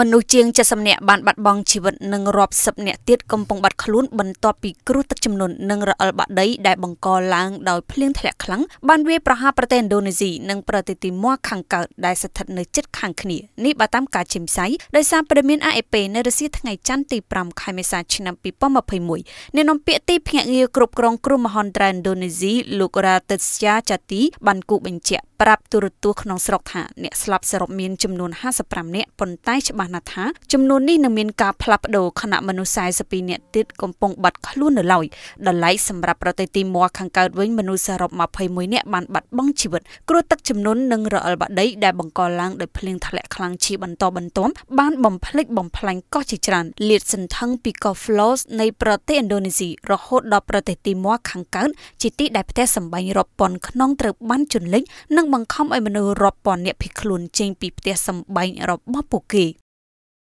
មនុស្សជាង70នាក់បានបាត់បង់ជីវិតនិងរាប់សិបនាក់ទៀតកំពុងបាត់ខ្លួនបន្ទាប់ពី គ្រោះទឹកជំនន់និងរអិលបាក់ដីដែលបង្កឡើងដោយភ្លៀងធ្លាក់ខ្លាំងបានវាយប្រហារប្រទេសឥណ្ឌូនេស៊ីនិងប្រទេសទីម៉ាខាងកើតដែលស្ថិតនៅជិតខាងគ្នានេះបើតាមការជាផ្សាយដោយសារព្រមាន AFP នៅរសៀលថ្ងៃច័ន្ទទី5ខែមេសា ឆ្នាំ2021អ្នកនាំពាក្យទីភ្នាក់ងារគ្រប់គ្រងគ្រោះមហន្តរាយឥណ្ឌូនេស៊ីលោករ៉ាតិតស្យាចាទីបានគូបញ្ជាក់ប្រាប់ទូរទស្សន៍ក្នុងស្រុកថាអ្នកស្លាប់សរុបមានចំនួន55នាក់ប៉ុន្តែច្បាស់សណាថាចំនួននេះនឹងមានការផ្លាស់ប្ដូរខណៈមនុស្ស42នាក់ទៀតកំពុងបាត់ខ្លួននៅឡើយដល់ឡែកសម្រាប់ប្រទេសទីម័រខាងកើតវិញមនុស្សសរុប21នាក់បានបាត់បង់ជីវិតគ្រោះទឹកចំនួននិងរអិលបាដីដែលបង្កឡើងដោយភ្លៀងធ្លាក់ខ្លាំងជាបន្តបន្ទាប់បានបំផ្លិចបំផ្លាញកោះជាច្រើនលាតសន្ធឹងពីកោះ Flows នៃប្រទេសឥណ្ឌូនេស៊ីរហូតដល់ប្រទេសទីម័រខាងកើតជាទីដែលផ្ទះសម្បែងរាប់ពាន់ខ្នងត្រូវបានជន់លិចនិងបង្ខំឲ្យមនុស្សរាប់ពាន់នាក់ភៀសខ្លួនចេញពីផ្ទះសម្បែងរបស់ពួកគេ